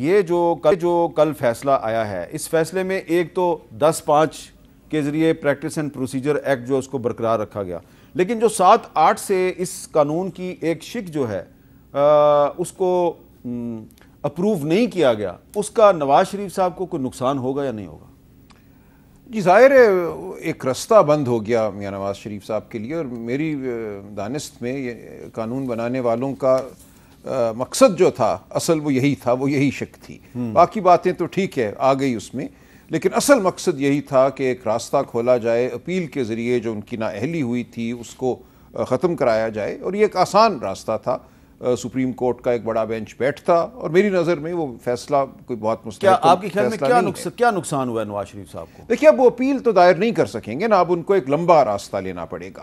ये जो कल जो कल फैसला आया है इस फैसले में एक तो दस पाँच के ज़रिए प्रैक्टिस एंड प्रोसीजर एक्ट जो उसको बरकरार रखा गया लेकिन जो सात आठ से इस कानून की एक शिक जो है आ, उसको अप्रूव नहीं किया गया उसका नवाज शरीफ साहब को कोई नुकसान होगा या नहीं होगा जी ज़ाहिर है एक रास्ता बंद हो गया मियाँ नवाज शरीफ साहब के लिए और मेरी दानिस्त में ये कानून बनाने वालों का आ, मकसद जो था असल वो यही था वो यही शक थी हम्म। बाकी बातें तो ठीक है आ गई उसमें लेकिन असल मकसद यही था कि एक रास्ता खोला जाए अपील के ज़रिए जो उनकी नाअहली हुई थी उसको ख़त्म कराया जाए और ये एक आसान रास्ता था आ, सुप्रीम कोर्ट का एक बड़ा बेंच बैठता और मेरी नज़र में वो फैसला कोई बहुत मुश्किल आपके ख्याल में क्या नुकस, क्या नुकसान हुआ नवाज शरीफ साहब को देखिए अब वो अपील तो दायर नहीं कर सकेंगे ना अब उनको एक लंबा रास्ता लेना पड़ेगा